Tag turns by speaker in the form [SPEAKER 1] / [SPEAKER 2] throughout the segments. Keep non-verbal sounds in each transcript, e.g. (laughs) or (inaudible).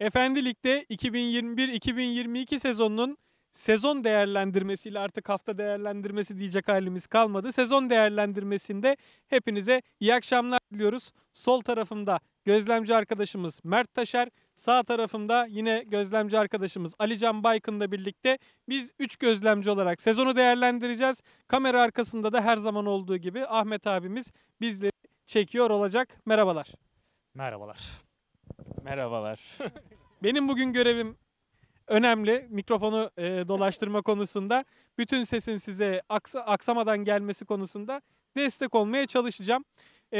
[SPEAKER 1] Efendilikte 2021-2022 sezonunun sezon değerlendirmesiyle artık hafta değerlendirmesi diyecek halimiz kalmadı. Sezon değerlendirmesinde hepinize iyi akşamlar diliyoruz. Sol tarafımda gözlemci arkadaşımız Mert Taşer, sağ tarafımda yine gözlemci arkadaşımız Alican Baykın'la birlikte biz 3 gözlemci olarak sezonu değerlendireceğiz. Kamera arkasında da her zaman olduğu gibi Ahmet abimiz bizleri çekiyor olacak. Merhabalar. Merhabalar. Merhabalar. (laughs) Benim bugün görevim önemli. Mikrofonu e, dolaştırma konusunda, bütün sesin size aksa, aksamadan gelmesi konusunda destek olmaya çalışacağım. E,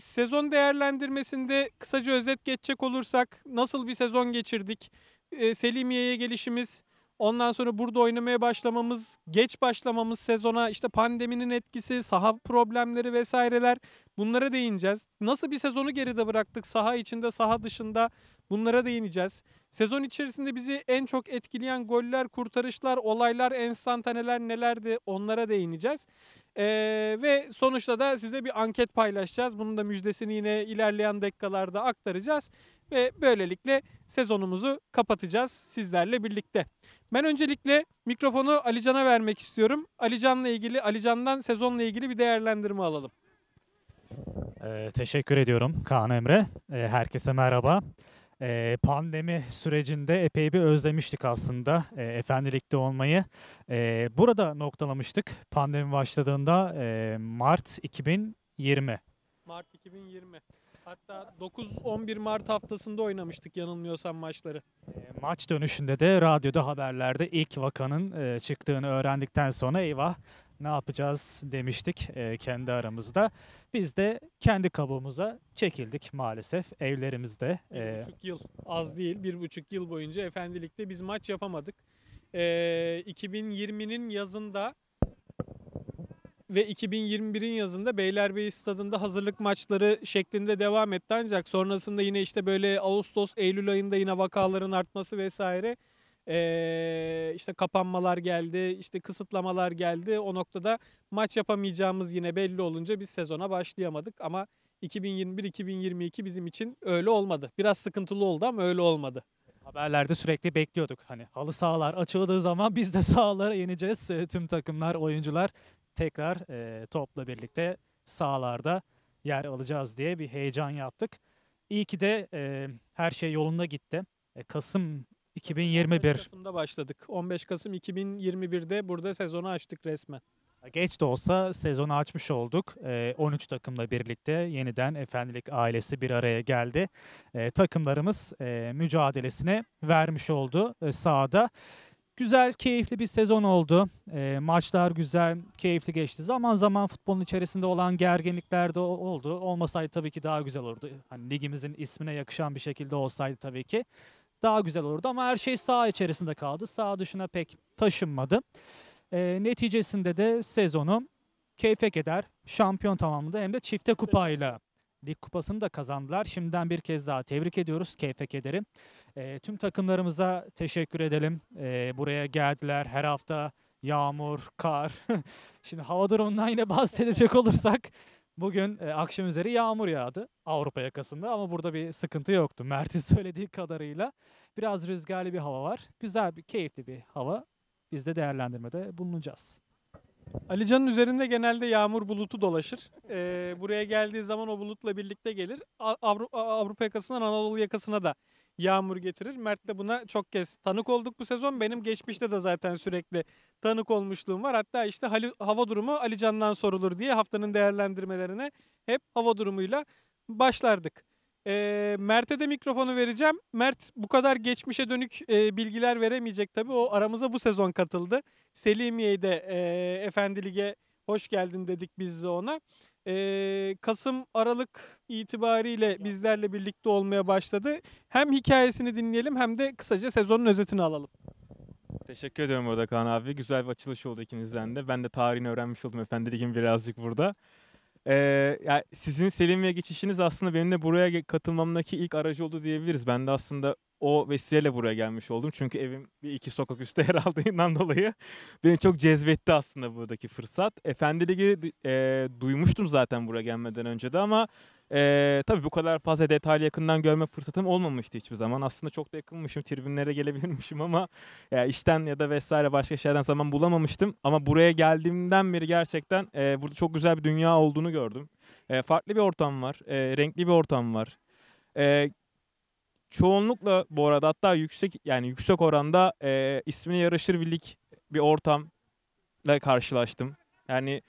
[SPEAKER 1] sezon değerlendirmesinde kısaca özet geçecek olursak nasıl bir sezon geçirdik? E, Selimiye'ye gelişimiz, Ondan sonra burada oynamaya başlamamız, geç başlamamız sezona, işte pandeminin etkisi, saha problemleri vesaireler bunlara değineceğiz. Nasıl bir sezonu geride bıraktık saha içinde, saha dışında bunlara değineceğiz. Sezon içerisinde bizi en çok etkileyen goller, kurtarışlar, olaylar, enstantaneler nelerdi onlara değineceğiz. Ee, ve sonuçta da size bir anket paylaşacağız. Bunun da müjdesini yine ilerleyen dakikalarda aktaracağız ve böylelikle sezonumuzu kapatacağız sizlerle birlikte. Ben öncelikle mikrofonu Alican'a vermek istiyorum. Alican'la ilgili, Alican'dan sezonla ilgili bir değerlendirme alalım.
[SPEAKER 2] Ee, teşekkür ediyorum Kaan Emre. Ee, herkese merhaba. Ee, pandemi sürecinde epey bir özlemiştik aslında e, efendilikte olmayı. E, burada noktalamıştık pandemi başladığında e, Mart 2020.
[SPEAKER 1] Mart 2020. Hatta 9-11 Mart haftasında oynamıştık yanılmıyorsam maçları. E,
[SPEAKER 2] maç dönüşünde de radyoda haberlerde ilk vakanın e, çıktığını öğrendikten sonra eyvah ne yapacağız demiştik e, kendi aramızda. Biz de kendi kabuğumuza çekildik maalesef evlerimizde. Bir buçuk
[SPEAKER 1] yıl az değil bir buçuk yıl boyunca efendilikte biz maç yapamadık. 2020'nin yazında ve 2021'in yazında Beylerbeyi stadında hazırlık maçları şeklinde devam etti. Ancak sonrasında yine işte böyle Ağustos, Eylül ayında yine vakaların artması vesaire ee, işte kapanmalar geldi, işte kısıtlamalar geldi. O noktada maç yapamayacağımız yine belli olunca biz sezona başlayamadık ama 2021-2022 bizim için öyle olmadı. Biraz sıkıntılı oldu ama öyle olmadı. Haberlerde sürekli bekliyorduk. Hani halı sahalar açıldığı zaman biz de sahalara yeneceğiz. E, tüm
[SPEAKER 2] takımlar, oyuncular tekrar e, topla birlikte sahalarda yer alacağız diye bir heyecan yaptık. İyi ki de e, her şey yolunda gitti. E, Kasım 2021. 15
[SPEAKER 1] Kasım'da başladık. 15 Kasım 2021'de burada sezonu açtık resmen.
[SPEAKER 2] Geç de olsa sezonu açmış olduk. 13 e, takımla birlikte yeniden Efendilik ailesi bir araya geldi. E, takımlarımız e, mücadelesine vermiş oldu sahada. Güzel, keyifli bir sezon oldu. E, maçlar güzel, keyifli geçti. Zaman zaman futbolun içerisinde olan gerginlikler de oldu. Olmasaydı tabii ki daha güzel olurdu. Hani ligimizin ismine yakışan bir şekilde olsaydı tabii ki daha güzel olurdu. Ama her şey sağ içerisinde kaldı. Sağ dışına pek taşınmadı. E, neticesinde de sezonu keyfe eder. Şampiyon tamamladı hem de çifte kupayla Lig Kupası'nı da kazandılar. Şimdiden bir kez daha tebrik ediyoruz KFK'leri. E, ee, tüm takımlarımıza teşekkür edelim. E, buraya geldiler her hafta yağmur, kar. (laughs) Şimdi hava durumundan yine bahsedecek (laughs) olursak bugün e, akşam üzeri yağmur yağdı Avrupa yakasında ama burada bir sıkıntı yoktu. (laughs) Mert'in söylediği kadarıyla
[SPEAKER 1] biraz rüzgarlı bir hava var. Güzel bir, keyifli bir hava. Biz de değerlendirmede bulunacağız. Alican'ın üzerinde genelde yağmur bulutu dolaşır. Ee, buraya geldiği zaman o bulutla birlikte gelir. Avru Avrupa yakasından Anadolu yakasına da yağmur getirir. Mert de buna çok kez tanık olduk bu sezon. Benim geçmişte de zaten sürekli tanık olmuşluğum var. Hatta işte hava durumu Alican'dan sorulur diye haftanın değerlendirmelerine hep hava durumuyla başlardık. E, Mert'e de mikrofonu vereceğim. Mert bu kadar geçmişe dönük e, bilgiler veremeyecek tabii. O aramıza bu sezon katıldı. Selimiye'yi de e, Efendi Lig'e hoş geldin dedik biz de ona. E, Kasım, Aralık itibariyle bizlerle birlikte olmaya başladı. Hem hikayesini dinleyelim hem de kısaca sezonun özetini alalım.
[SPEAKER 3] Teşekkür ediyorum burada Kaan abi. Güzel bir açılış oldu ikinizden de. Ben de tarihini öğrenmiş oldum Efendi Lig'in birazcık burada. Ee, yani sizin Selim'e geçişiniz aslında benim de buraya katılmamdaki ilk aracı oldu diyebiliriz. Ben de aslında o vesileyle buraya gelmiş oldum. Çünkü evim bir iki sokak üstte (laughs) yer aldığından dolayı beni çok cezbetti aslında buradaki fırsat. Efendi Ligi e, duymuştum zaten buraya gelmeden önce de ama ee, tabii bu kadar fazla detaylı yakından görme fırsatım olmamıştı hiçbir zaman. Aslında çok da yakınmışım, tribünlere gelebilirmişim ama ya işten ya da vesaire başka şeylerden zaman bulamamıştım. Ama buraya geldiğimden beri gerçekten e, burada çok güzel bir dünya olduğunu gördüm. E, farklı bir ortam var, e, renkli bir ortam var. E, çoğunlukla bu arada hatta yüksek yani yüksek oranda e, ismine yaraşır birlik bir ortamla karşılaştım. Yani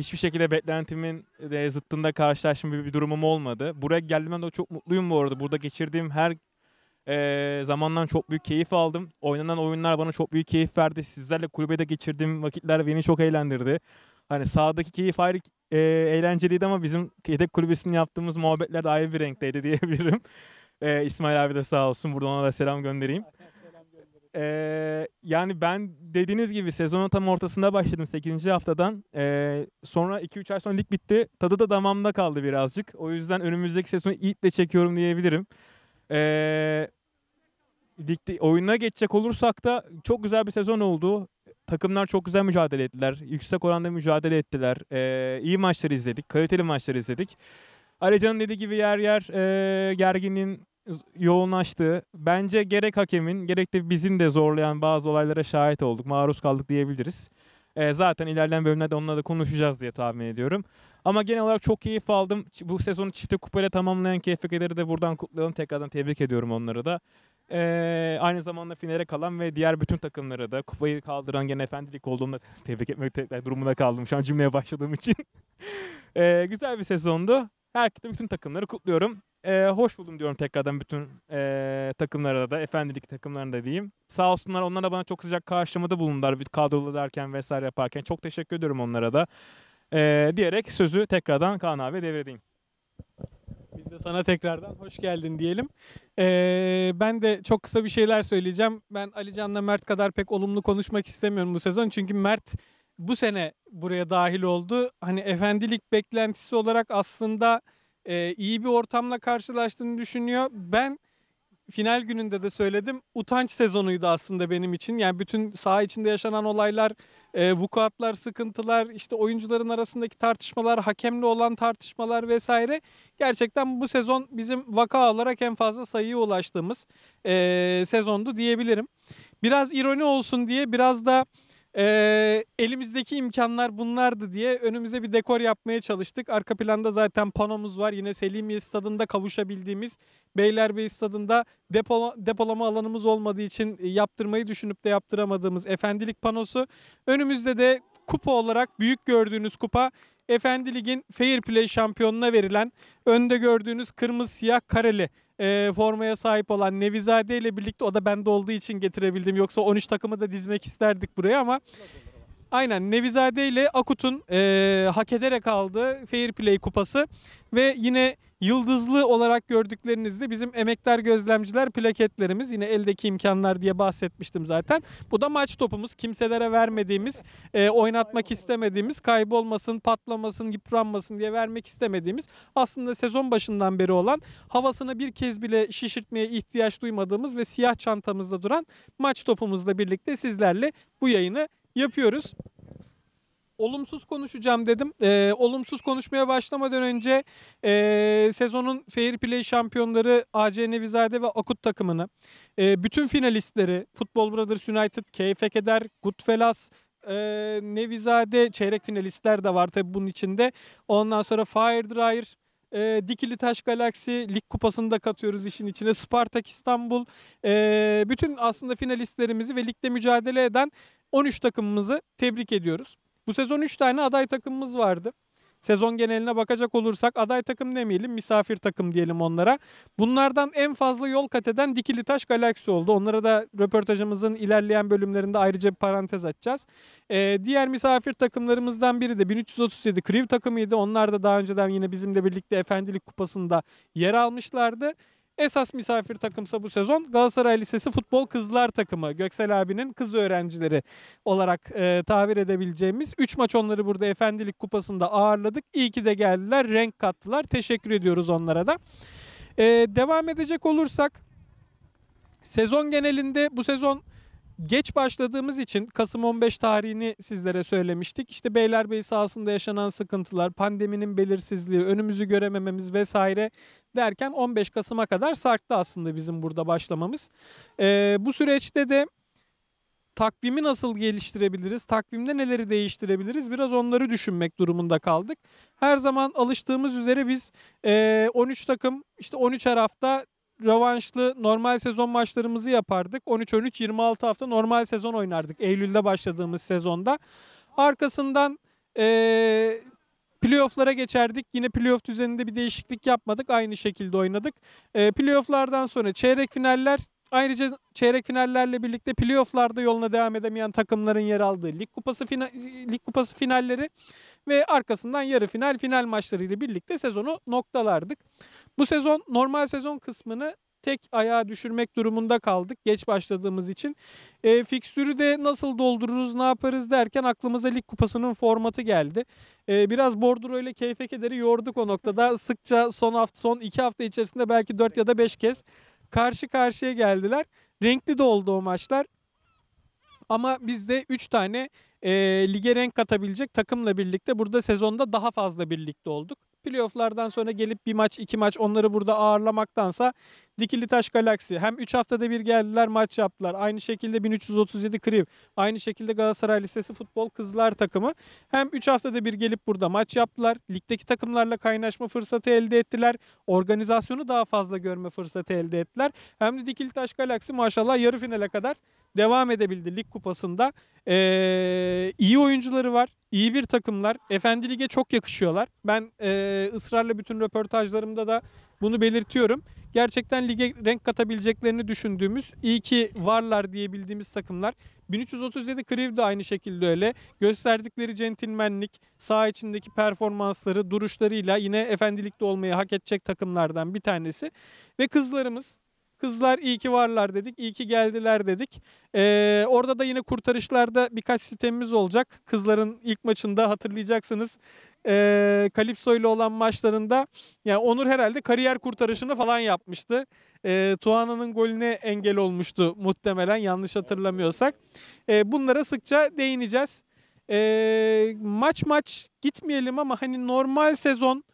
[SPEAKER 3] hiçbir şekilde beklentimin de zıttında karşılaştığım bir, bir durumum olmadı. Buraya geldiğimden de çok mutluyum bu arada. Burada geçirdiğim her e, zamandan çok büyük keyif aldım. Oynanan oyunlar bana çok büyük keyif verdi. Sizlerle kulübede geçirdiğim vakitler beni çok eğlendirdi. Hani sahadaki keyif ayrı e, eğlenceliydi ama bizim yedek kulübesinin yaptığımız muhabbetler de ayrı bir renkteydi (laughs) diyebilirim. E, İsmail abi de sağ olsun. Buradan ona da selam göndereyim. Ee, yani ben dediğiniz gibi sezonun tam ortasında başladım 8. haftadan. Ee, sonra 2-3 ay sonra lig bitti. Tadı da damamda kaldı birazcık. O yüzden önümüzdeki sezonu iple çekiyorum diyebilirim. Ee, ligde oyuna geçecek olursak da çok güzel bir sezon oldu. Takımlar çok güzel mücadele ettiler. Yüksek oranda mücadele ettiler. Ee, iyi maçları izledik. Kaliteli maçları izledik. Ayrıca dediği gibi yer yer e, gerginliğin yoğunlaştığı bence gerek hakemin gerek de bizim de zorlayan bazı olaylara şahit olduk, maruz kaldık diyebiliriz. E, zaten ilerleyen bölümlerde onunla da konuşacağız diye tahmin ediyorum. Ama genel olarak çok keyif aldım. Bu sezonu çifte kupayla tamamlayan KFK'leri de buradan kutlayalım. Tekrardan tebrik ediyorum onları da. Ee, aynı zamanda finale kalan ve diğer bütün takımlara da kupayı kaldıran gene efendilik olduğumda (laughs) tebrik etmek te- durumunda kaldım şu an cümleye başladığım için. ee, (laughs) güzel bir sezondu. Herkese bütün takımları kutluyorum. E, hoş buldum diyorum tekrardan bütün e, takımlara da, efendilik takımlarına da diyeyim. Sağ olsunlar onlar da bana çok sıcak karşılamada bulundular bir kadrolu derken vesaire yaparken. Çok teşekkür ediyorum onlara da. E, diyerek sözü tekrardan Kaan abi devredeyim. Biz de sana tekrardan hoş geldin diyelim. Ee, ben de çok kısa bir şeyler
[SPEAKER 1] söyleyeceğim. Ben Ali Can'la Mert kadar pek olumlu konuşmak istemiyorum bu sezon. Çünkü Mert bu sene buraya dahil oldu. Hani efendilik beklentisi olarak aslında e, iyi bir ortamla karşılaştığını düşünüyor. Ben final gününde de söyledim. Utanç sezonuydu aslında benim için. Yani bütün saha içinde yaşanan olaylar, e, vukuatlar, sıkıntılar, işte oyuncuların arasındaki tartışmalar, hakemli olan tartışmalar vesaire. Gerçekten bu sezon bizim vaka olarak en fazla sayıya ulaştığımız e, sezondu diyebilirim. Biraz ironi olsun diye biraz da ee, elimizdeki imkanlar bunlardı diye önümüze bir dekor yapmaya çalıştık. Arka planda zaten panomuz var. Yine Selimiye Stadında kavuşabildiğimiz Beylerbeyi Stadında depo, depolama alanımız olmadığı için e, yaptırmayı düşünüp de yaptıramadığımız efendilik panosu. Önümüzde de kupa olarak büyük gördüğünüz kupa Efendi Lig'in Fair Play şampiyonuna verilen önde gördüğünüz kırmızı siyah kareli e, formaya sahip olan Nevizade ile birlikte o da bende olduğu için getirebildim. Yoksa 13 takımı da dizmek isterdik buraya ama... Aynen Nevizade ile Akut'un e, hak ederek aldığı Fair Play kupası ve yine yıldızlı olarak gördüklerinizde bizim emekler gözlemciler plaketlerimiz yine eldeki imkanlar diye bahsetmiştim zaten. Bu da maç topumuz. Kimselere vermediğimiz, e, oynatmak istemediğimiz, kaybolmasın, patlamasın, yıpranmasın diye vermek istemediğimiz aslında sezon başından beri olan havasını bir kez bile şişirtmeye ihtiyaç duymadığımız ve siyah çantamızda duran maç topumuzla birlikte sizlerle bu yayını yapıyoruz. Olumsuz konuşacağım dedim. Ee, olumsuz konuşmaya başlamadan önce e, sezonun Fair Play şampiyonları AC Nevizade ve Akut takımını, e, bütün finalistleri Football Brothers United, KFK Eder, Goodfellas, e, Nevizade çeyrek finalistler de var tabii bunun içinde. Ondan sonra Fire Dryer, e, Dikili Taş Galaksi Lig Kupası'nı da katıyoruz işin içine. Spartak İstanbul. E, bütün aslında finalistlerimizi ve ligde mücadele eden 13 takımımızı tebrik ediyoruz. Bu sezon 3 tane aday takımımız vardı. Sezon geneline bakacak olursak aday takım demeyelim, misafir takım diyelim onlara. Bunlardan en fazla yol kat eden Dikili Taş Galaksi oldu. Onlara da röportajımızın ilerleyen bölümlerinde ayrıca bir parantez açacağız. Ee, diğer misafir takımlarımızdan biri de 1337 Kriv takımıydı. Onlar da daha önceden yine bizimle birlikte Efendilik Kupası'nda yer almışlardı. Esas misafir takımsa bu sezon Galatasaray Lisesi Futbol Kızlar Takımı. Göksel abinin kız öğrencileri olarak e, tabir edebileceğimiz 3 maç onları burada Efendilik Kupası'nda ağırladık. İyi ki de geldiler, renk kattılar. Teşekkür ediyoruz onlara da. E, devam edecek olursak sezon genelinde bu sezon Geç başladığımız için Kasım 15 tarihini sizlere söylemiştik. İşte Beylerbeyi sahasında yaşanan sıkıntılar, pandeminin belirsizliği, önümüzü göremememiz vesaire derken 15 Kasım'a kadar sarktı aslında bizim burada başlamamız. Ee, bu süreçte de takvimi nasıl geliştirebiliriz? Takvimde neleri değiştirebiliriz? Biraz onları düşünmek durumunda kaldık. Her zaman alıştığımız üzere biz e, ee, 13 takım işte 13 her hafta rövanşlı normal sezon maçlarımızı yapardık. 13-13-26 hafta normal sezon oynardık Eylül'de başladığımız sezonda. Arkasından ee, Playoff'lara geçerdik. Yine playoff düzeninde bir değişiklik yapmadık. Aynı şekilde oynadık. E, playoff'lardan sonra çeyrek finaller Ayrıca çeyrek finallerle birlikte playoff'larda yoluna devam edemeyen takımların yer aldığı lig kupası final, lig kupası finalleri ve arkasından yarı final final maçları ile birlikte sezonu noktalardık. Bu sezon normal sezon kısmını tek ayağa düşürmek durumunda kaldık geç başladığımız için. E, fikstürü de nasıl doldururuz ne yaparız derken aklımıza lig kupasının formatı geldi. E, biraz bordro ile keyfe kederi yorduk o noktada. (laughs) Sıkça son hafta son iki hafta içerisinde belki dört ya da beş kez karşı karşıya geldiler. Renkli de oldu o maçlar. Ama biz de 3 tane e, lige renk katabilecek takımla birlikte burada sezonda daha fazla birlikte olduk. Playoff'lardan sonra gelip bir maç iki maç onları burada ağırlamaktansa Dikili Taş Galaksi hem 3 haftada bir geldiler maç yaptılar. Aynı şekilde 1337 Kriv, aynı şekilde Galatasaray Lisesi Futbol Kızlar takımı hem 3 haftada bir gelip burada maç yaptılar. Ligdeki takımlarla kaynaşma fırsatı elde ettiler. Organizasyonu daha fazla görme fırsatı elde ettiler. Hem de Dikili Taş Galaksi maşallah yarı finale kadar devam edebildi lig kupasında. Ee, iyi oyuncuları var, iyi bir takımlar. Efendi Lig'e çok yakışıyorlar. Ben e, ısrarla bütün röportajlarımda da bunu belirtiyorum. Gerçekten lige renk katabileceklerini düşündüğümüz, iyi ki varlar diyebildiğimiz takımlar. 1337 Kriv de aynı şekilde öyle. Gösterdikleri centilmenlik, saha içindeki performansları, duruşlarıyla yine efendilikte olmayı hak edecek takımlardan bir tanesi. Ve kızlarımız Kızlar iyi ki varlar dedik, iyi ki geldiler dedik. Ee, orada da yine kurtarışlarda birkaç sitemiz olacak. Kızların ilk maçında hatırlayacaksınız e, ee, Kalipso ile olan maçlarında yani Onur herhalde kariyer kurtarışını falan yapmıştı. E, Tuana'nın golüne engel olmuştu muhtemelen yanlış hatırlamıyorsak. E, bunlara sıkça değineceğiz. E, maç maç gitmeyelim ama hani normal sezon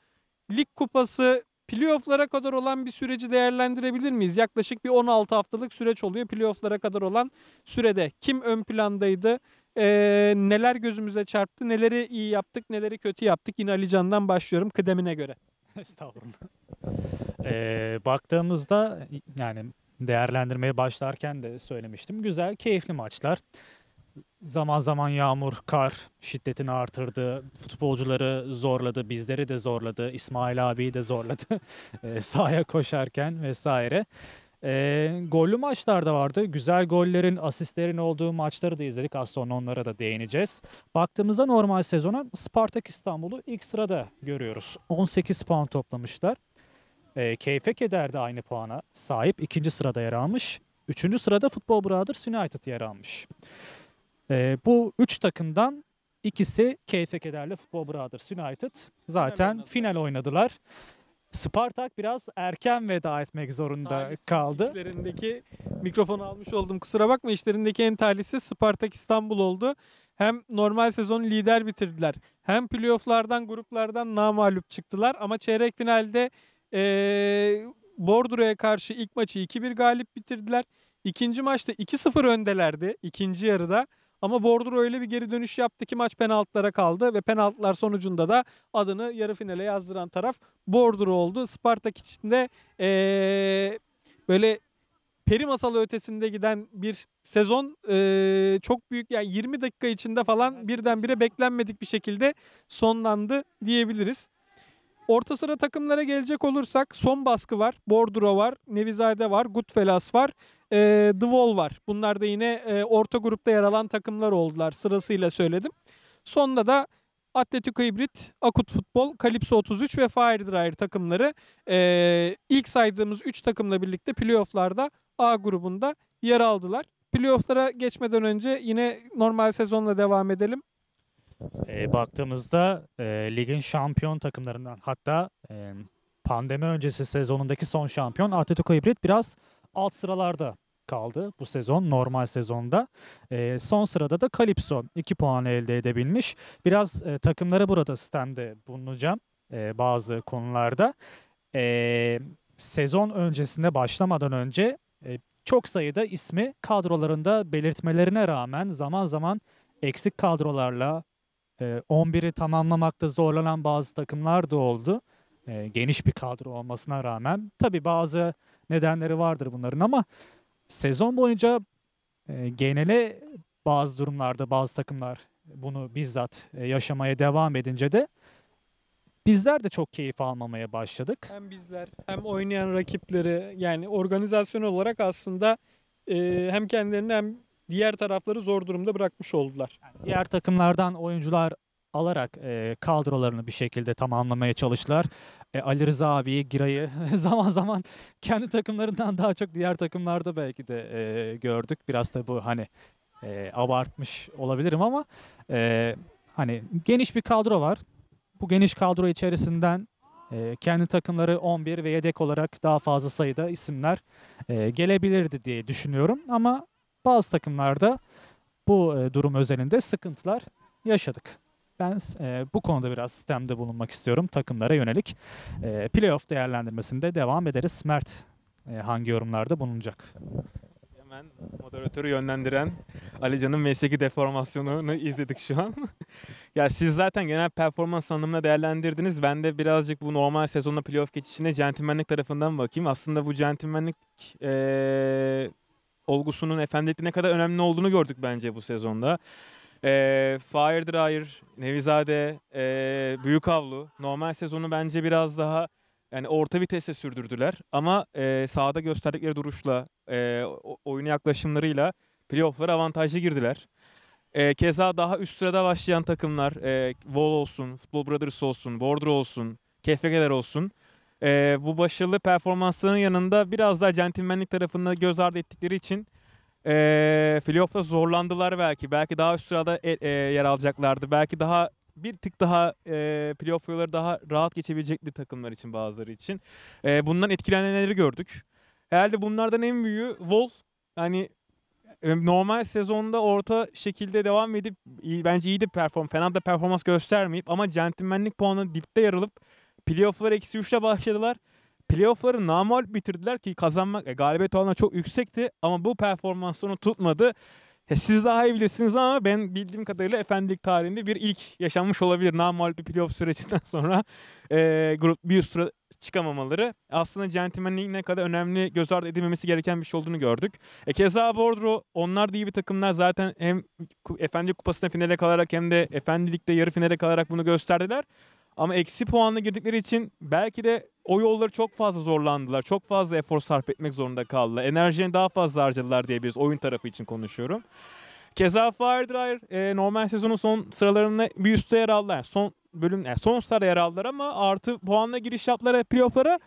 [SPEAKER 1] lig kupası Playoff'lara kadar olan bir süreci değerlendirebilir miyiz? Yaklaşık bir 16 haftalık süreç oluyor playoff'lara kadar olan sürede. Kim ön plandaydı? Ee, neler gözümüze çarptı? Neleri iyi yaptık? Neleri kötü yaptık? Yine Ali Can'dan başlıyorum kıdemine göre. (laughs)
[SPEAKER 2] Estağfurullah. Ee, baktığımızda yani değerlendirmeye başlarken de söylemiştim. Güzel, keyifli maçlar zaman zaman yağmur, kar şiddetini artırdı. Futbolcuları zorladı, bizleri de zorladı. İsmail abiyi de zorladı (laughs) e, sahaya koşarken vesaire. E, gollü maçlar da vardı. Güzel gollerin, asistlerin olduğu maçları da izledik. Az sonra onlara da değineceğiz. Baktığımızda normal sezona Spartak İstanbul'u ilk sırada görüyoruz. 18 puan toplamışlar. E, ee, Keyfek Eder de aynı puana sahip. ikinci sırada yer almış. Üçüncü sırada Futbol Brothers United yer almış. E, bu üç takımdan ikisi keyfe kederle Futbol Brothers United. Zaten final, final oynadılar.
[SPEAKER 1] Spartak biraz erken veda etmek zorunda Talihsiz kaldı. İşlerindeki mikrofonu almış oldum kusura bakma işlerindeki en talihsiz Spartak İstanbul oldu. Hem normal sezon lider bitirdiler hem playofflardan gruplardan namalup çıktılar ama çeyrek finalde ee, Bordro'ya karşı ilk maçı 2-1 galip bitirdiler. İkinci maçta 2-0 öndelerdi ikinci yarıda. Ama Borduro öyle bir geri dönüş yaptı ki maç penaltılara kaldı ve penaltılar sonucunda da adını yarı finale yazdıran taraf Borduro oldu. Spartak için de ee, böyle peri masalı ötesinde giden bir sezon e, çok büyük yani 20 dakika içinde falan birdenbire beklenmedik bir şekilde sonlandı diyebiliriz. Orta sıra takımlara gelecek olursak son baskı var. Bordura var, Nevizade var, Gutfelas var, e, The Wall var. Bunlar da yine e, orta grupta yer alan takımlar oldular sırasıyla söyledim. Sonunda da Atletico Hibrit, Akut Futbol, Kalipso 33 ve Fire Dryer takımları e, ilk saydığımız 3 takımla birlikte playofflarda A grubunda yer aldılar. Playofflara geçmeden önce yine normal sezonla devam edelim
[SPEAKER 2] e, baktığımızda e, ligin şampiyon takımlarından hatta e, pandemi öncesi sezonundaki son şampiyon Atletico Hibrit biraz alt sıralarda kaldı bu sezon normal sezonda. E, son sırada da Calypso 2 puan elde edebilmiş. Biraz e, takımlara burada sistemde bulunacağım e, bazı konularda. E, sezon öncesinde başlamadan önce e, çok sayıda ismi kadrolarında belirtmelerine rağmen zaman zaman eksik kadrolarla 11'i ee, tamamlamakta zorlanan bazı takımlar da oldu. Ee, geniş bir kadro olmasına rağmen. Tabii bazı nedenleri vardır bunların ama sezon boyunca e, genele bazı durumlarda bazı takımlar bunu bizzat e, yaşamaya devam edince de bizler de çok keyif almamaya başladık. Hem
[SPEAKER 1] bizler hem oynayan rakipleri yani organizasyon olarak aslında e, hem kendilerini hem diğer tarafları zor durumda bırakmış oldular. Yani diğer
[SPEAKER 2] takımlardan oyuncular alarak e, kadrolarını bir şekilde tamamlamaya çalıştılar. E, Ali Rıza abi, Giray'ı (laughs) zaman zaman kendi takımlarından daha çok diğer takımlarda belki de e, gördük. Biraz da bu hani e, abartmış olabilirim ama e, hani geniş bir kadro var. Bu geniş kadro içerisinden e, kendi takımları 11 ve yedek olarak daha fazla sayıda isimler e, gelebilirdi diye düşünüyorum. Ama bazı takımlarda bu e, durum özelinde sıkıntılar yaşadık. Ben e, bu konuda biraz sistemde bulunmak istiyorum takımlara yönelik. E, playoff değerlendirmesinde devam ederiz. Mert e, hangi yorumlarda bulunacak?
[SPEAKER 3] Hemen moderatörü yönlendiren Alican'ın mesleki deformasyonunu izledik şu an. (laughs) ya siz zaten genel performans anlamına değerlendirdiniz. Ben de birazcık bu normal sezonla playoff geçişine centilmenlik tarafından bakayım. Aslında bu centilmenlik ee, olgusunun efendilikte ne kadar önemli olduğunu gördük bence bu sezonda. E, Fire Dryer, Nevizade, e, Büyük Avlu normal sezonu bence biraz daha yani orta vitese sürdürdüler. Ama e, sahada gösterdikleri duruşla, e, oyuna yaklaşımlarıyla playoff'lara avantajlı girdiler. E, keza daha üst sırada başlayan takımlar, e, Wall olsun, Football Brothers olsun, Border olsun, KFG'ler olsun e, bu başarılı performansının yanında biraz daha centilmenlik tarafında göz ardı ettikleri için e, playoff'ta zorlandılar belki. Belki daha üst sırada e, e, yer alacaklardı. Belki daha bir tık daha e, playoff yolları daha rahat geçebilecekti takımlar için bazıları için. E, bundan etkilenenleri gördük. Herhalde bunlardan en büyüğü Vol. Hani normal sezonda orta şekilde devam edip bence iyi de perform, fena da performans göstermeyip ama centilmenlik puanı dipte yarılıp playoff'lar eksi 3'le başladılar. Playoff'ları namal bitirdiler ki kazanmak e, galibiyet oranı çok yüksekti ama bu performans onu tutmadı. E, siz daha iyi bilirsiniz ama ben bildiğim kadarıyla efendilik tarihinde bir ilk yaşanmış olabilir namal bir playoff sürecinden (laughs) sonra e, grup bir üst tura çıkamamaları. Aslında centilmenliğin ne kadar önemli göz ardı edilmemesi gereken bir şey olduğunu gördük. E, keza Bordro onlar da iyi bir takımlar zaten hem Efendi Kupası'na finale kalarak hem de Efendilik'te yarı finale kalarak bunu gösterdiler. Ama eksi puanla girdikleri için belki de o yolları çok fazla zorlandılar. Çok fazla efor sarf etmek zorunda kaldılar. enerjini daha fazla harcadılar diye biz Oyun tarafı için konuşuyorum. Keza Firedryer e, normal sezonun son sıralarında bir üstte yer aldılar. Yani son bölüm yani son sırada yer aldılar ama artı puanla giriş yaptılar playofflara.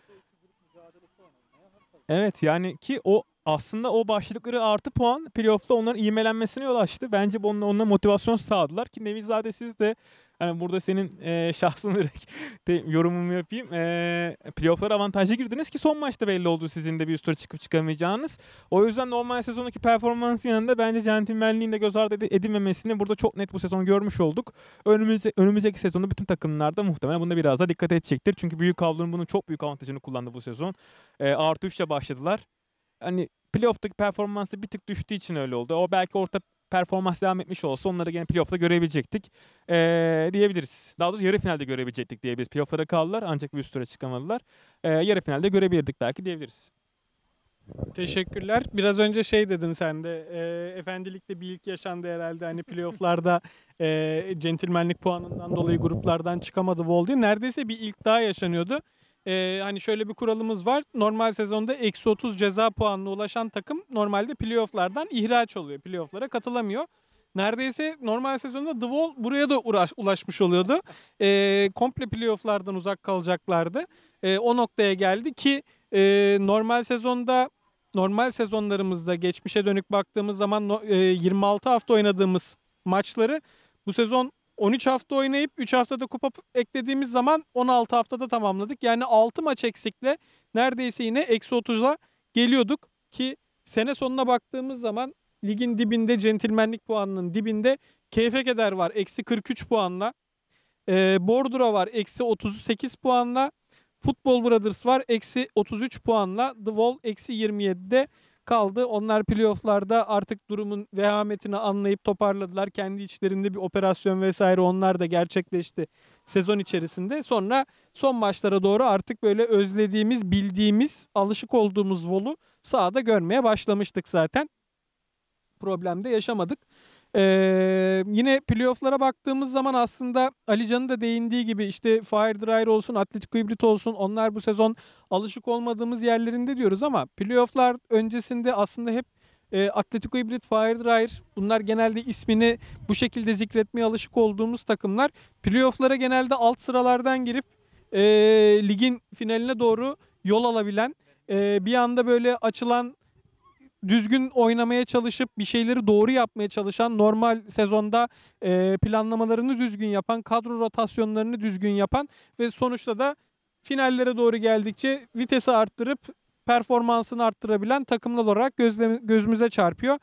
[SPEAKER 3] Evet yani ki o aslında o başladıkları artı puan playoff'ta onların iğmelenmesine yol açtı. Bence onunla, onunla motivasyon sağladılar ki Nevizade siz de Hani burada senin e, şahsın (laughs) direkt yorumumu yapayım. E, playoff'lara avantajlı girdiniz ki son maçta belli oldu sizin de bir üst tura çıkıp çıkamayacağınız. O yüzden normal sezondaki performansın yanında bence centilmenliğin de göz ardı edilmemesini burada çok net bu sezon görmüş olduk. Önümüzde, önümüzdeki sezonda bütün takımlarda muhtemelen bunda biraz daha dikkat edecektir. Çünkü büyük avlunun bunun çok büyük avantajını kullandı bu sezon. E, artı 3'le başladılar. Hani playoff'taki performansı bir tık düştüğü için öyle oldu. O belki orta performans devam etmiş olsa onları gene playoff'ta görebilecektik ee, diyebiliriz. Daha doğrusu yarı finalde görebilecektik diyebiliriz. Playoff'lara kaldılar ancak bir üst tura çıkamadılar. Ee, yarı finalde görebilirdik belki diyebiliriz. Teşekkürler. Biraz önce şey dedin sen
[SPEAKER 1] de e, efendilikte bir ilk yaşandı herhalde hani playofflarda e, centilmenlik puanından dolayı gruplardan çıkamadı Voldy. Neredeyse bir ilk daha yaşanıyordu e, hani şöyle bir kuralımız var. Normal sezonda eksi 30 ceza puanına ulaşan takım normalde playofflardan ihraç oluyor. Playofflara katılamıyor. Neredeyse normal sezonda The Wall buraya da uğraş, ulaşmış oluyordu. E, komple playofflardan uzak kalacaklardı. E, o noktaya geldi ki e, normal sezonda normal sezonlarımızda geçmişe dönük baktığımız zaman e, 26 hafta oynadığımız maçları bu sezon 13 hafta oynayıp 3 haftada kupa eklediğimiz zaman 16 haftada tamamladık. Yani 6 maç eksikle neredeyse yine eksi 30'la geliyorduk ki sene sonuna baktığımız zaman ligin dibinde centilmenlik puanının dibinde keyfe keder var eksi 43 puanla. E, Bordura var eksi 38 puanla. Football Brothers var eksi 33 puanla. The Wall eksi 27'de kaldı. Onlar playofflarda artık durumun vehametini anlayıp toparladılar. Kendi içlerinde bir operasyon vesaire onlar da gerçekleşti sezon içerisinde. Sonra son maçlara doğru artık böyle özlediğimiz, bildiğimiz, alışık olduğumuz volu sahada görmeye başlamıştık zaten. Problemde yaşamadık. Ee, yine playofflara baktığımız zaman aslında Alican'ın da değindiği gibi işte Fire Dryer olsun, Atletico Hibrit olsun onlar bu sezon alışık olmadığımız yerlerinde diyoruz ama playofflar öncesinde aslında hep e, Atletico Hibrit, Fire Dryer bunlar genelde ismini bu şekilde zikretmeye alışık olduğumuz takımlar. Playoff'lara genelde alt sıralardan girip e, ligin finaline doğru yol alabilen e, bir anda böyle açılan düzgün oynamaya çalışıp bir şeyleri doğru yapmaya çalışan, normal sezonda e, planlamalarını düzgün yapan, kadro rotasyonlarını düzgün yapan ve sonuçta da finallere doğru geldikçe vitesi arttırıp performansını arttırabilen takımlar olarak gözle, gözümüze çarpıyor.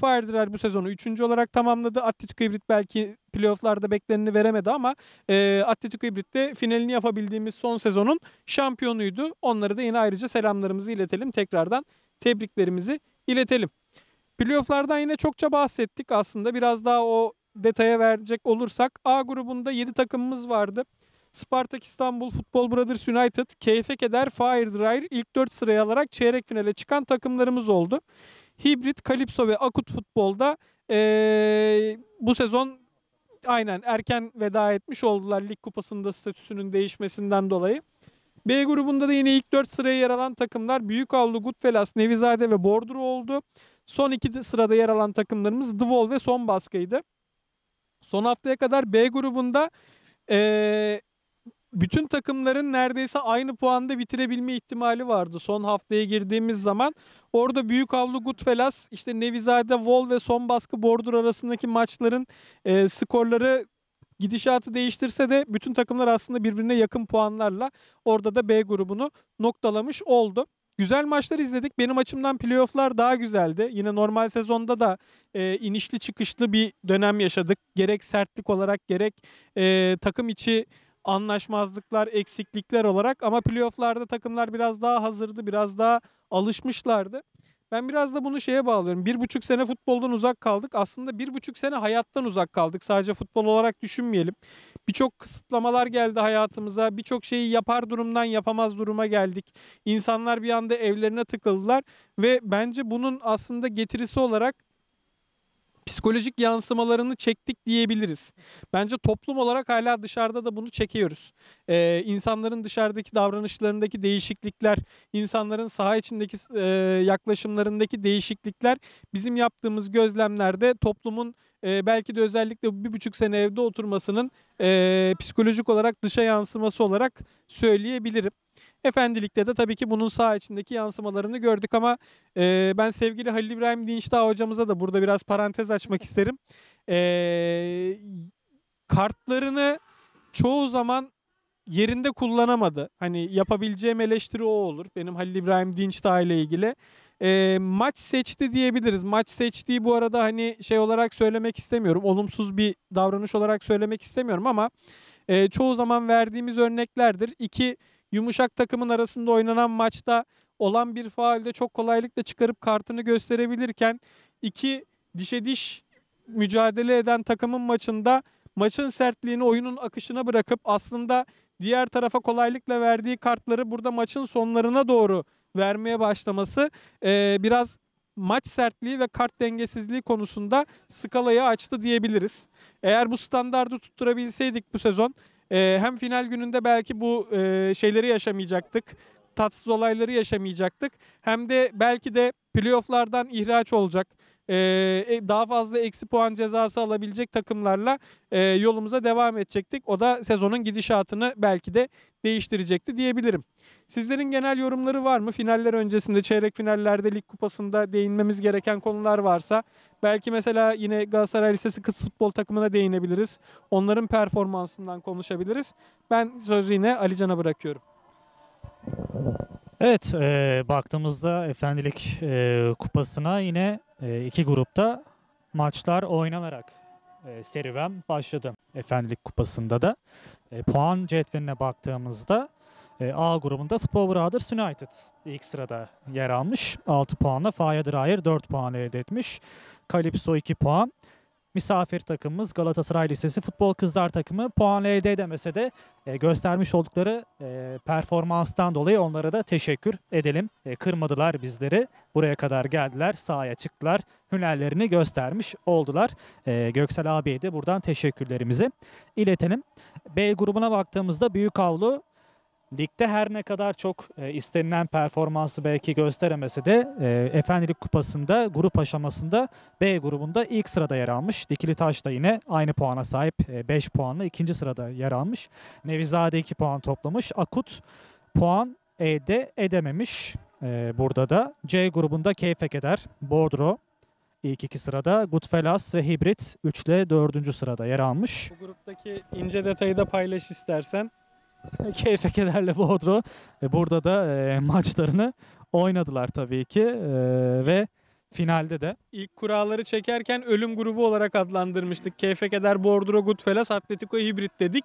[SPEAKER 1] Fire bu sezonu 3. olarak tamamladı. Atletico Hibrit belki playofflarda bekleneni veremedi ama e, Atletico de finalini yapabildiğimiz son sezonun şampiyonuydu. Onları da yine ayrıca selamlarımızı iletelim. Tekrardan tebriklerimizi iletelim. Playoff'lardan yine çokça bahsettik aslında. Biraz daha o detaya verecek olursak A grubunda 7 takımımız vardı. Spartak İstanbul, Futbol Brothers United, Keyfek Eder, Fire Dryer ilk 4 sıraya alarak çeyrek finale çıkan takımlarımız oldu. Hibrit, Kalipso ve Akut Futbol'da ee, bu sezon aynen erken veda etmiş oldular lig kupasında statüsünün değişmesinden dolayı. B grubunda da yine ilk 4 sıraya yer alan takımlar Büyük Avlu, Gutfelas, Nevizade ve Bordro oldu. Son iki sırada yer alan takımlarımız Dvol ve Son Baskı'ydı. Son haftaya kadar B grubunda ee, bütün takımların neredeyse aynı puanda bitirebilme ihtimali vardı son haftaya girdiğimiz zaman. Orada Büyük Avlu Gutfelas, işte Nevizade Vol ve son baskı Bordur arasındaki maçların e, skorları gidişatı değiştirse de bütün takımlar aslında birbirine yakın puanlarla orada da B grubunu noktalamış oldu. Güzel maçlar izledik. Benim açımdan playofflar daha güzeldi. Yine normal sezonda da e, inişli çıkışlı bir dönem yaşadık. Gerek sertlik olarak gerek e, takım içi anlaşmazlıklar, eksiklikler olarak ama playofflarda takımlar biraz daha hazırdı, biraz daha alışmışlardı. Ben biraz da bunu şeye bağlıyorum. Bir buçuk sene futboldan uzak kaldık. Aslında bir buçuk sene hayattan uzak kaldık. Sadece futbol olarak düşünmeyelim. Birçok kısıtlamalar geldi hayatımıza. Birçok şeyi yapar durumdan yapamaz duruma geldik. İnsanlar bir anda evlerine tıkıldılar. Ve bence bunun aslında getirisi olarak psikolojik yansımalarını çektik diyebiliriz. Bence toplum olarak hala dışarıda da bunu çekiyoruz. Ee, insanların dışarıdaki davranışlarındaki değişiklikler, insanların saha içindeki e, yaklaşımlarındaki değişiklikler bizim yaptığımız gözlemlerde toplumun e, belki de özellikle bir buçuk sene evde oturmasının e, psikolojik olarak dışa yansıması olarak söyleyebilirim. Efendilik'te de tabii ki bunun sağ içindeki yansımalarını gördük ama e, ben sevgili Halil İbrahim Dinçdağ hocamıza da burada biraz parantez açmak isterim. E, kartlarını çoğu zaman yerinde kullanamadı. Hani yapabileceğim eleştiri o olur. Benim Halil İbrahim Dinçdağ ile ilgili. E, maç seçti diyebiliriz. Maç seçtiği bu arada hani şey olarak söylemek istemiyorum. Olumsuz bir davranış olarak söylemek istemiyorum ama e, çoğu zaman verdiğimiz örneklerdir. İki yumuşak takımın arasında oynanan maçta olan bir faalde çok kolaylıkla çıkarıp kartını gösterebilirken iki dişe diş mücadele eden takımın maçında maçın sertliğini oyunun akışına bırakıp aslında diğer tarafa kolaylıkla verdiği kartları burada maçın sonlarına doğru vermeye başlaması e, biraz maç sertliği ve kart dengesizliği konusunda skalayı açtı diyebiliriz. Eğer bu standardı tutturabilseydik bu sezon ee, hem final gününde belki bu e, şeyleri yaşamayacaktık, tatsız olayları yaşamayacaktık. Hem de belki de playofflardan ihraç olacak ee, e, daha fazla eksi puan cezası alabilecek takımlarla e, yolumuza devam edecektik. O da sezonun gidişatını belki de değiştirecekti diyebilirim. Sizlerin genel yorumları var mı? Finaller öncesinde, çeyrek finallerde, lig kupasında değinmemiz gereken konular varsa belki mesela yine Galatasaray Lisesi kız futbol takımına değinebiliriz. Onların performansından konuşabiliriz. Ben sözü yine Ali Can'a bırakıyorum.
[SPEAKER 2] Evet e, baktığımızda Efendilik e, kupasına yine e, iki grupta maçlar oynanarak e, serüven başladı. Efendilik kupasında da e, puan cetveline baktığımızda e, A grubunda Futbol Brothers United ilk sırada yer almış. 6 puanla Fire Dryer 4 puan elde etmiş. Calypso 2 puan, misafir takımımız Galatasaray Lisesi futbol kızlar takımı puanla elde edemese de e, göstermiş oldukları e, performanstan dolayı onlara da teşekkür edelim. E, kırmadılar bizleri. Buraya kadar geldiler, sahaya çıktılar. Hünerlerini göstermiş oldular. E, Göksel abiye de buradan teşekkürlerimizi iletelim. B grubuna baktığımızda Büyük Avlu Ligde her ne kadar çok e, istenilen performansı belki gösteremese de e, Efendilik Kupası'nda grup aşamasında B grubunda ilk sırada yer almış. Dikili Taş da yine aynı puana sahip 5 e, puanla ikinci sırada yer almış. Nevizade 2 puan toplamış. Akut puan E'de edememiş e, burada da. C grubunda Keyfek eder. Bordro ilk iki sırada. Gutfelas ve Hibrit 3 ile 4. sırada yer almış. Bu gruptaki
[SPEAKER 1] ince detayı da paylaş istersen.
[SPEAKER 2] (laughs) keyfe kederle Bodro ve burada da e, maçlarını oynadılar tabii ki e, ve finalde de.
[SPEAKER 1] ilk kuralları çekerken ölüm grubu olarak adlandırmıştık. Keyfe keder Bordro Goodfellas Atletico Hibrit dedik.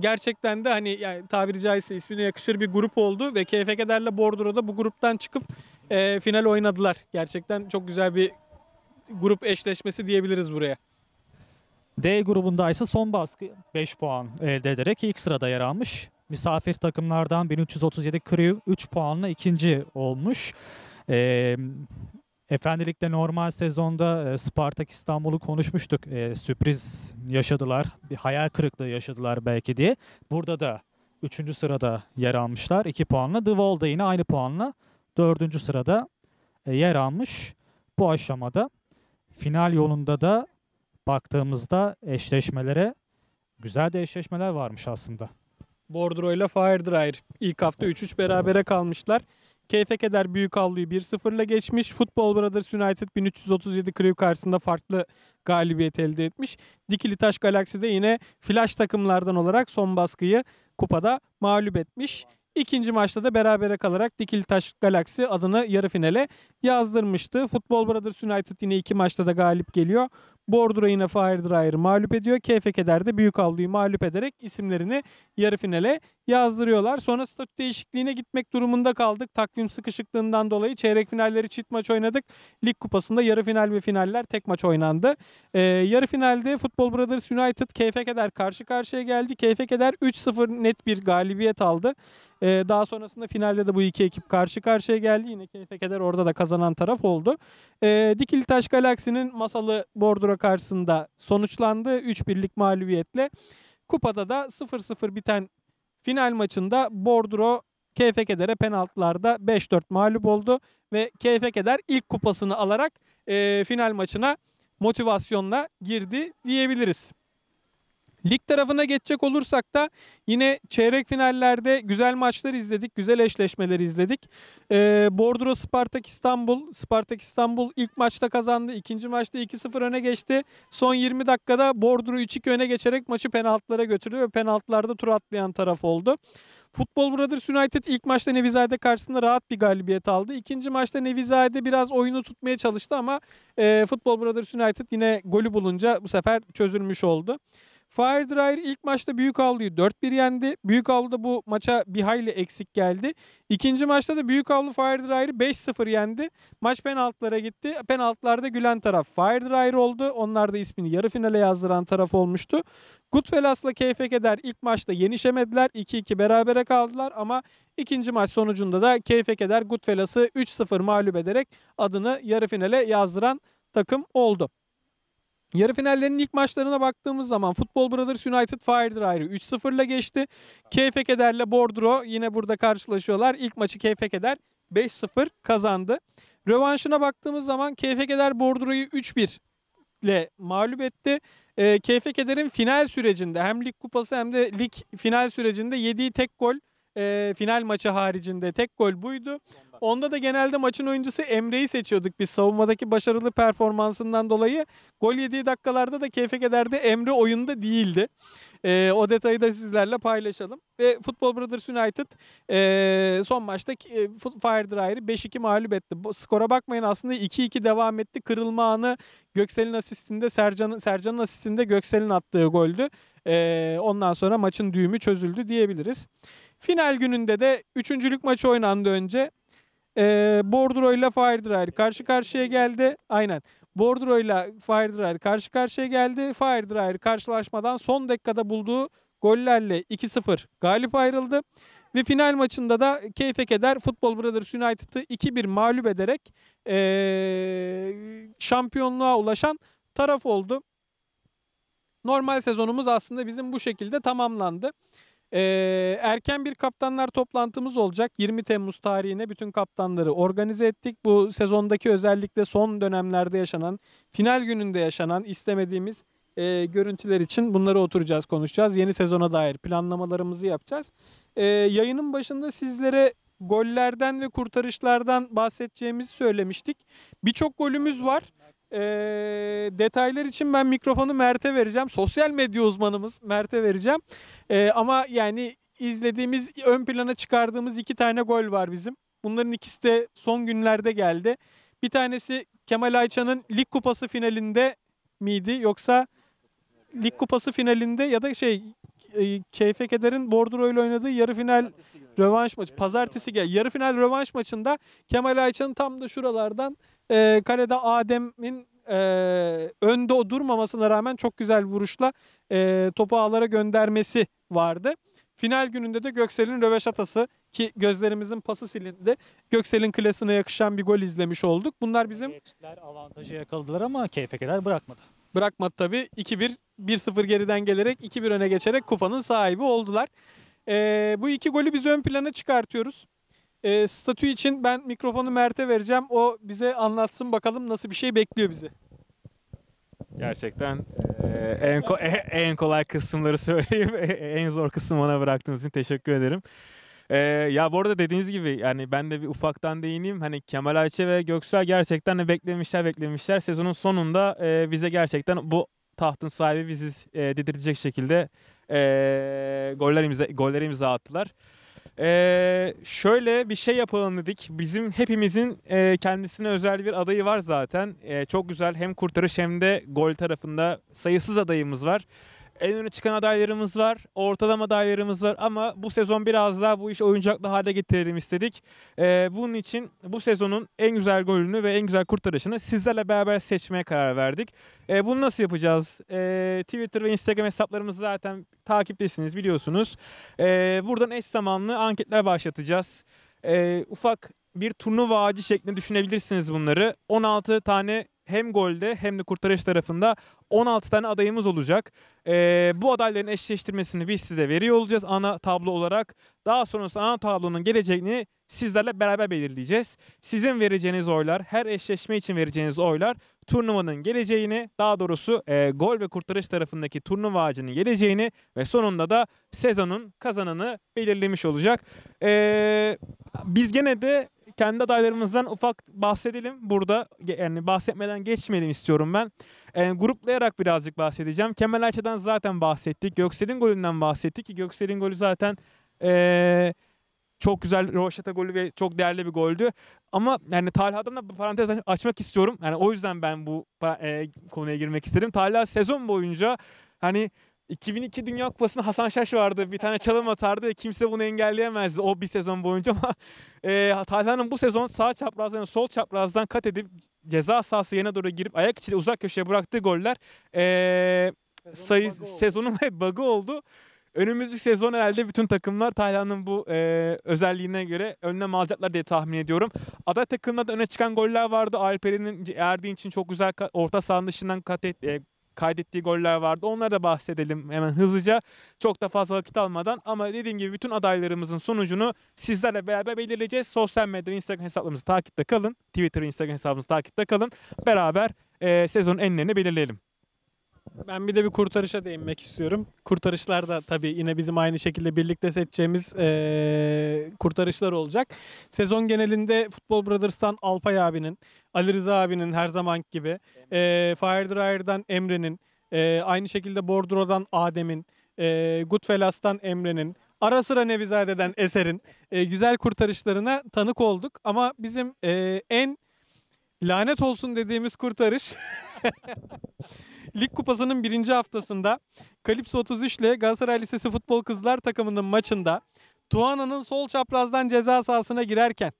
[SPEAKER 1] gerçekten de hani yani, tabiri caizse ismine yakışır bir grup oldu ve Keyfe kederle Bordro da bu gruptan çıkıp e, final oynadılar. Gerçekten çok güzel bir grup eşleşmesi diyebiliriz buraya.
[SPEAKER 2] D grubunda ise son baskı 5 puan elde
[SPEAKER 1] ederek ilk sırada
[SPEAKER 2] yer almış. Misafir takımlardan 1337 Crew 3 puanla ikinci olmuş. Ee, Efendilik'te normal sezonda Spartak İstanbul'u konuşmuştuk. Ee, sürpriz yaşadılar, bir hayal kırıklığı yaşadılar belki diye. Burada da 3. sırada yer almışlar 2 puanla. The da yine aynı puanla 4. sırada yer almış bu aşamada. Final yolunda da baktığımızda eşleşmelere güzel de eşleşmeler varmış aslında.
[SPEAKER 1] Bordro ile Fire İlk hafta 3-3 berabere kalmışlar. Keyfek eder Büyük Avlu'yu 1-0'la geçmiş. Football Brothers United 1337 Kriv karşısında farklı galibiyet elde etmiş. Dikili Taş de yine flash takımlardan olarak son baskıyı kupada mağlup etmiş. İkinci maçta da berabere kalarak Dikil Taş Galaxy adını yarı finale yazdırmıştı. Futbol Brothers United yine iki maçta da galip geliyor. Bordura yine Fire Dryer'ı mağlup ediyor. KFK'der de Büyük Avlu'yu mağlup ederek isimlerini yarı finale yazdırıyorlar. Sonra statü değişikliğine gitmek durumunda kaldık. Takvim sıkışıklığından dolayı çeyrek finalleri çift maç oynadık. Lig kupasında yarı final ve finaller tek maç oynandı. Ee, yarı finalde Futbol Brothers United KFK'der karşı karşıya geldi. KFK'der 3-0 net bir galibiyet aldı. E, daha sonrasında finalde de bu iki ekip karşı karşıya geldi. Yine keyfe keder orada da kazanan taraf oldu. E, Dikili Taş Galaksi'nin masalı Bordura karşısında sonuçlandı. 3-1'lik mağlubiyetle. Kupada da 0-0 biten final maçında Bordro Keyfe Keder'e penaltılarda 5-4 mağlup oldu ve Keyfe Keder ilk kupasını alarak e, final maçına motivasyonla girdi diyebiliriz. Lig tarafına geçecek olursak da yine çeyrek finallerde güzel maçlar izledik, güzel eşleşmeler izledik. Ee, Bordro Spartak İstanbul, Spartak İstanbul ilk maçta kazandı, ikinci maçta 2-0 öne geçti. Son 20 dakikada Bordro 3-2 öne geçerek maçı penaltılara götürdü ve penaltılarda tur atlayan taraf oldu. Futbol Brothers United ilk maçta Nevizade karşısında rahat bir galibiyet aldı. İkinci maçta Nevizade biraz oyunu tutmaya çalıştı ama e, Futbol Brothers United yine golü bulunca bu sefer çözülmüş oldu. Fire ilk maçta Büyük Avlu'yu 4-1 yendi. Büyük Avlu da bu maça bir hayli eksik geldi. İkinci maçta da Büyük Avlu Fire Dryer'ı 5-0 yendi. Maç penaltılara gitti. Penaltılarda gülen taraf Fire oldu. Onlar da ismini yarı finale yazdıran taraf olmuştu. Gutfelas'la keyfek eder ilk maçta yenişemediler. 2-2 berabere kaldılar ama ikinci maç sonucunda da keyfek eder Gutfelas'ı 3-0 mağlup ederek adını yarı finale yazdıran takım oldu. Yarı finallerinin ilk maçlarına baktığımız zaman Football Brothers United Fire'dır ayrı. 3-0 ile geçti. Keyfek Eder'le Bordro yine burada karşılaşıyorlar. İlk maçı Keyfek Eder 5-0 kazandı. Rövanşına baktığımız zaman Keyfek Eder Bordro'yu 3-1 ile mağlup etti. E, ee, Keyfek Eder'in final sürecinde hem lig kupası hem de lig final sürecinde yediği tek gol e, final maçı haricinde tek gol buydu. Onda da genelde maçın oyuncusu Emre'yi seçiyorduk biz savunmadaki başarılı performansından dolayı. Gol yediği dakikalarda da keyfe kederdi. Emre oyunda değildi. E, o detayı da sizlerle paylaşalım. Ve Football Brothers United e, son maçta e, Fire Dryer'ı 5-2 mağlup etti. Skora bakmayın aslında 2-2 devam etti. Kırılma anı Göksel'in asistinde, Sercan, Sercan'ın asistinde Göksel'in attığı goldü. E, ondan sonra maçın düğümü çözüldü diyebiliriz. Final gününde de üçüncülük maçı oynandı önce e, Bordro ile Firedryer karşı karşıya geldi. Aynen. Bordro ile Firedryer karşı karşıya geldi. Firedryer karşılaşmadan son dakikada bulduğu gollerle 2-0 galip ayrıldı. Ve final maçında da keyfe keder Football Brothers United'ı 2-1 mağlup ederek ee, şampiyonluğa ulaşan taraf oldu. Normal sezonumuz aslında bizim bu şekilde tamamlandı. Ee, erken bir kaptanlar toplantımız olacak. 20 Temmuz tarihine bütün kaptanları organize ettik. Bu sezondaki özellikle son dönemlerde yaşanan, final gününde yaşanan istemediğimiz e, görüntüler için bunları oturacağız, konuşacağız. Yeni sezona dair planlamalarımızı yapacağız. Ee, yayının başında sizlere gollerden ve kurtarışlardan bahsedeceğimizi söylemiştik. Birçok golümüz var. E, detaylar için ben mikrofonu Mert'e vereceğim. Sosyal medya uzmanımız Mert'e vereceğim. E, ama yani izlediğimiz, ön plana çıkardığımız iki tane gol var bizim. Bunların ikisi de son günlerde geldi. Bir tanesi Kemal Ayça'nın Lig Kupası finalinde miydi yoksa Lig Kupası finalinde ya da şey Keyfe Keder'in Borduro ile oynadığı yarı final rövanş maçı. Pazartesi gel. Yarı final rövanş maçında Kemal Ayça'nın tam da şuralardan e, ee, kalede Adem'in e, önde o durmamasına rağmen çok güzel vuruşla e, topu ağlara göndermesi vardı. Final gününde de Göksel'in röveşatası ki gözlerimizin pası silindi. Göksel'in klasına yakışan bir gol izlemiş olduk. Bunlar bizim... Geçtiler avantajı yakaladılar ama KFK'ler bırakmadı. Bırakmadı tabii. 2-1, 1-0 geriden gelerek 2-1 öne geçerek kupanın sahibi oldular. Ee, bu iki golü biz ön plana çıkartıyoruz. E, statü için ben mikrofonu Mert'e vereceğim. O bize anlatsın bakalım nasıl bir şey bekliyor bizi.
[SPEAKER 3] Gerçekten e, en, ko- e, en kolay kısımları söyleyip (laughs) en zor kısmı bana bıraktığınız için teşekkür ederim. Ee, ya bu arada dediğiniz gibi yani ben de bir ufaktan değineyim. Hani Kemal Ayçe ve Göksel gerçekten de beklemişler beklemişler. Sezonun sonunda e, bize gerçekten bu tahtın sahibi biziz e, dedirtecek şekilde e, goller, imza, attılar. Ee, şöyle bir şey yapalım dedik. Bizim hepimizin e, kendisine özel bir adayı var zaten. E, çok güzel hem kurtarış hem de gol tarafında sayısız adayımız var en öne çıkan adaylarımız var, ortalama adaylarımız var ama bu sezon biraz daha bu iş oyuncaklı hale getirelim istedik. Ee, bunun için bu sezonun en güzel golünü ve en güzel kurtarışını sizlerle beraber seçmeye karar verdik. Ee, bunu nasıl yapacağız? Ee, Twitter ve Instagram hesaplarımızı zaten takiptesiniz biliyorsunuz. Ee, buradan eş zamanlı anketler başlatacağız. Ee, ufak bir turnuva ağacı şeklinde düşünebilirsiniz bunları. 16 tane hem golde hem de kurtarış tarafında 16 tane adayımız olacak. Ee, bu adayların eşleştirmesini biz size veriyor olacağız ana tablo olarak. Daha sonrasında ana tablonun geleceğini sizlerle beraber belirleyeceğiz. Sizin vereceğiniz oylar, her eşleşme için vereceğiniz oylar turnuvanın geleceğini, daha doğrusu e, gol ve kurtarış tarafındaki turnuva ağacının geleceğini ve sonunda da sezonun kazananı belirlemiş olacak. E, biz gene de kendi adaylarımızdan ufak bahsedelim. Burada yani bahsetmeden geçmeyelim istiyorum ben. Yani ee, gruplayarak birazcık bahsedeceğim. Kemal Ayça'dan zaten bahsettik. Göksel'in golünden bahsettik ki Göksel'in golü zaten ee, çok güzel Roşeta golü ve çok değerli bir goldü. Ama yani Talha'dan da parantez açmak istiyorum. Yani o yüzden ben bu e, konuya girmek istedim. Talha sezon boyunca hani 2002 Dünya Kupası'nda Hasan Şaş vardı. Bir tane çalım atardı. Kimse bunu engelleyemezdi o bir sezon boyunca (laughs) ama e, Taylan'ın bu sezon sağ çaprazdan sol çaprazdan kat edip ceza sahası yana doğru girip ayak içiyle uzak köşeye bıraktığı goller e, sayı bug'ı sezonun oldu. Önümüzdeki sezon herhalde bütün takımlar Taylan'ın bu e, özelliğine göre önlem alacaklar diye tahmin ediyorum. Aday takımlarda öne çıkan goller vardı. Alperen'in erdiği için çok güzel orta sahanın dışından kat et, e, kaydettiği goller vardı. Onlara da bahsedelim hemen hızlıca. Çok da fazla vakit almadan ama dediğim gibi bütün adaylarımızın sonucunu sizlerle beraber belirleyeceğiz. Sosyal medya Instagram hesaplarımızı takipte kalın. Twitter, Instagram hesabımızı takipte kalın. Beraber e, sezonun enlerini belirleyelim. Ben bir de bir kurtarışa değinmek istiyorum. Kurtarışlar da
[SPEAKER 1] tabii yine bizim aynı şekilde birlikte seçeceğimiz e, kurtarışlar olacak. Sezon genelinde Futbol Brothers'tan Alpay abinin, Ali Rıza abinin her zaman gibi, e, Fire Dryer'dan Emre'nin, e, aynı şekilde Bordro'dan Adem'in, e, Goodfellas'tan Emre'nin, ara sıra Nevizade'den Eser'in e, güzel kurtarışlarına tanık olduk. Ama bizim e, en lanet olsun dediğimiz kurtarış... (laughs) Lig Kupası'nın birinci haftasında Kalips 33 ile Galatasaray Lisesi Futbol Kızlar takımının maçında Tuana'nın sol çaprazdan ceza sahasına girerken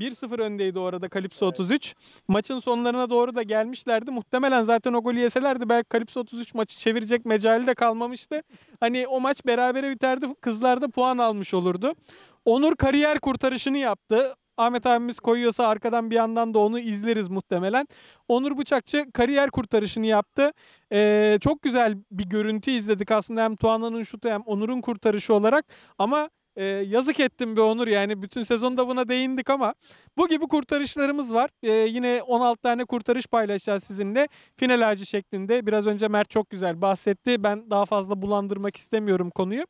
[SPEAKER 1] 1-0 öndeydi orada Kalips 33. Maçın sonlarına doğru da gelmişlerdi. Muhtemelen zaten o golü yeselerdi belki Kalips 33 maçı çevirecek mecali de kalmamıştı. Hani o maç berabere biterdi. Kızlar da puan almış olurdu. Onur kariyer kurtarışını yaptı. Ahmet abimiz koyuyorsa arkadan bir yandan da onu izleriz muhtemelen. Onur Bıçakçı kariyer kurtarışını yaptı. Ee, çok güzel bir görüntü izledik aslında hem Tuana'nın şutu hem Onur'un kurtarışı olarak. Ama e, yazık ettim bir Onur yani bütün sezonda buna değindik ama bu gibi kurtarışlarımız var. E, yine 16 tane kurtarış paylaşacağız sizinle final ağacı şeklinde. Biraz önce Mert çok güzel bahsetti. Ben daha fazla bulandırmak istemiyorum konuyu.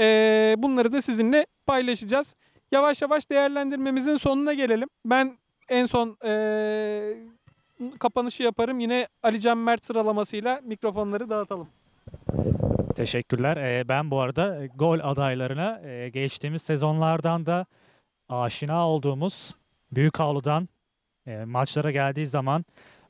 [SPEAKER 1] E, bunları da sizinle paylaşacağız yavaş yavaş değerlendirmemizin sonuna gelelim. Ben en son ee, kapanışı yaparım. Yine Ali Can Mert sıralamasıyla mikrofonları dağıtalım.
[SPEAKER 2] Teşekkürler. Ee, ben bu arada gol adaylarına e, geçtiğimiz sezonlardan da aşina olduğumuz Büyük Avlu'dan e, maçlara geldiği zaman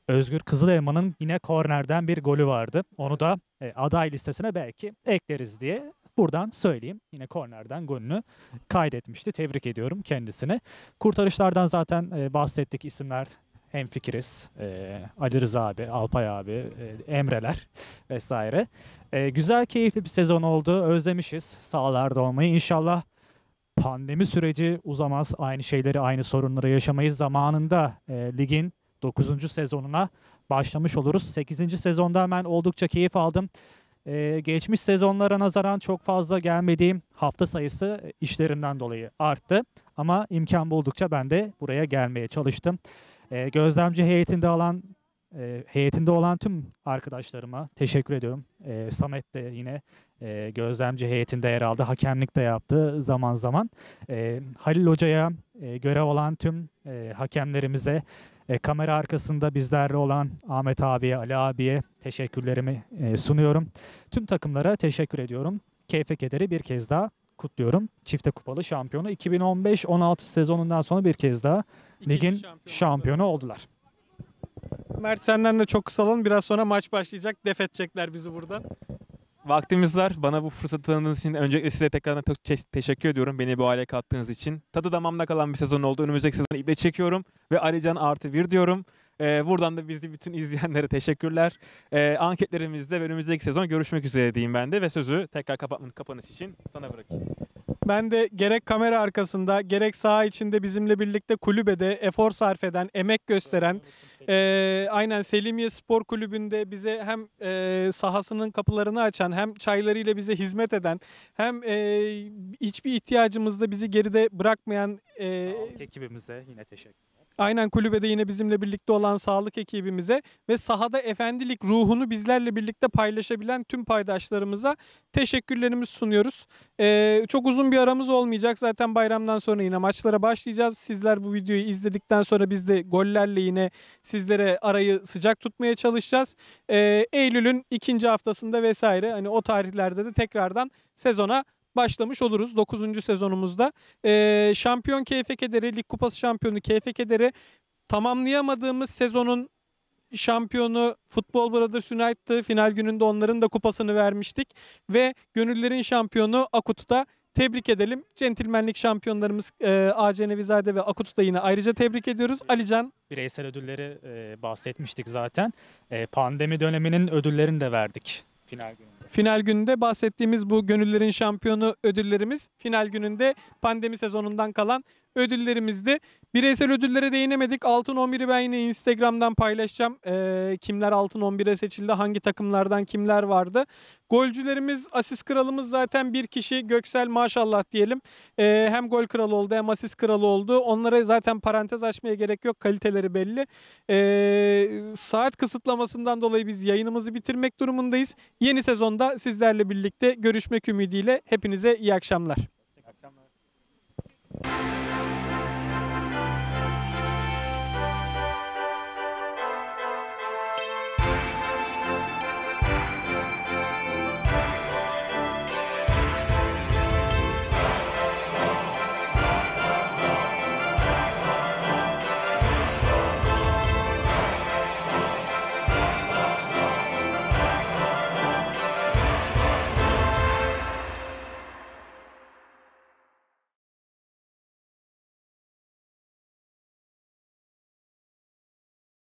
[SPEAKER 2] Özgür Kızılaymanın yine kornerden bir golü vardı. Onu da e, aday listesine belki ekleriz diye Buradan söyleyeyim. Yine kornerden golünü kaydetmişti. Tebrik ediyorum kendisini. Kurtarışlardan zaten e, bahsettik isimler hem fikiriz. E, Ali Rıza abi, Alpay abi, e, Emreler vesaire. E, güzel, keyifli bir sezon oldu. Özlemişiz sahalarda olmayı. İnşallah pandemi süreci uzamaz. Aynı şeyleri, aynı sorunları yaşamayız. Zamanında e, ligin 9. sezonuna başlamış oluruz. 8. sezonda ben oldukça keyif aldım e, geçmiş sezonlara nazaran çok fazla gelmediğim hafta sayısı e, işlerimden dolayı arttı. Ama imkan buldukça ben de buraya gelmeye çalıştım. E, gözlemci heyetinde alan e, heyetinde olan tüm arkadaşlarıma teşekkür ediyorum. E, Samet de yine e, gözlemci heyetinde yer aldı, hakemlik de yaptı zaman zaman. E, Halil Hoca'ya e, görev olan tüm e, hakemlerimize, e, kamera arkasında bizlerle olan Ahmet abiye, Ali abiye teşekkürlerimi e, sunuyorum. Tüm takımlara teşekkür ediyorum. Keyfe kederi bir kez daha kutluyorum. Çifte kupalı şampiyonu 2015-16 sezonundan sonra bir kez daha İkinci ligin şampiyonu, şampiyonu oldular.
[SPEAKER 1] Mert senden de çok kısalın. Biraz sonra maç başlayacak. Def edecekler bizi buradan
[SPEAKER 3] vaktimiz var. Bana bu fırsatı tanıdığınız için öncelikle size tekrardan çok te teşekkür ediyorum. Beni bu hale kattığınız için. Tadı damamda kalan bir sezon oldu. Önümüzdeki sezonu iple çekiyorum. Ve Alican artı bir diyorum. Ee, buradan da bizi bütün (laughs) izleyenlere teşekkürler. Ee, anketlerimizde ve önümüzdeki sezon görüşmek üzere diyeyim ben de. Ve sözü tekrar kapatmanın kapanış için sana bırakayım. Ben de gerek kamera arkasında gerek saha içinde bizimle
[SPEAKER 1] birlikte kulübede efor sarf eden, emek gösteren, e, aynen Selimiye Spor Kulübü'nde bize hem e, sahasının kapılarını açan hem çaylarıyla bize hizmet eden hem e, hiçbir ihtiyacımızda bizi geride bırakmayan e, ekibimize yine teşekkür Aynen kulübede yine bizimle birlikte olan sağlık ekibimize ve sahada efendilik ruhunu bizlerle birlikte paylaşabilen tüm paydaşlarımıza teşekkürlerimizi sunuyoruz. Ee, çok uzun bir aramız olmayacak. Zaten bayramdan sonra yine maçlara başlayacağız. Sizler bu videoyu izledikten sonra biz de gollerle yine sizlere arayı sıcak tutmaya çalışacağız. Ee, Eylül'ün ikinci haftasında vesaire hani o tarihlerde de tekrardan sezona başlamış oluruz 9. sezonumuzda. E, şampiyon KFK Kederi, Lig Kupası şampiyonu KFK Kederi tamamlayamadığımız sezonun şampiyonu Football Brothers United'tı. Final gününde onların da kupasını vermiştik. Ve gönüllerin şampiyonu Akut'u da tebrik edelim. Centilmenlik şampiyonlarımız e, A.C. Nevizade ve Akut'u da yine ayrıca tebrik ediyoruz. Alican.
[SPEAKER 2] Bireysel ödülleri e, bahsetmiştik zaten. E, pandemi döneminin ödüllerini de verdik final günü.
[SPEAKER 1] Final gününde bahsettiğimiz bu gönüllerin şampiyonu ödüllerimiz final gününde pandemi sezonundan kalan ödüllerimizde. Bireysel ödüllere değinemedik. Altın 11'i ben yine Instagram'dan paylaşacağım. E, kimler altın 11'e seçildi, hangi takımlardan kimler vardı. Golcülerimiz, asist kralımız zaten bir kişi Göksel maşallah diyelim. E, hem gol kralı oldu hem asist kralı oldu. Onlara zaten parantez açmaya gerek yok. Kaliteleri belli. E, saat kısıtlamasından dolayı biz yayınımızı bitirmek durumundayız. Yeni sezonda sizlerle birlikte görüşmek ümidiyle. Hepinize iyi akşamlar. İyi akşamlar.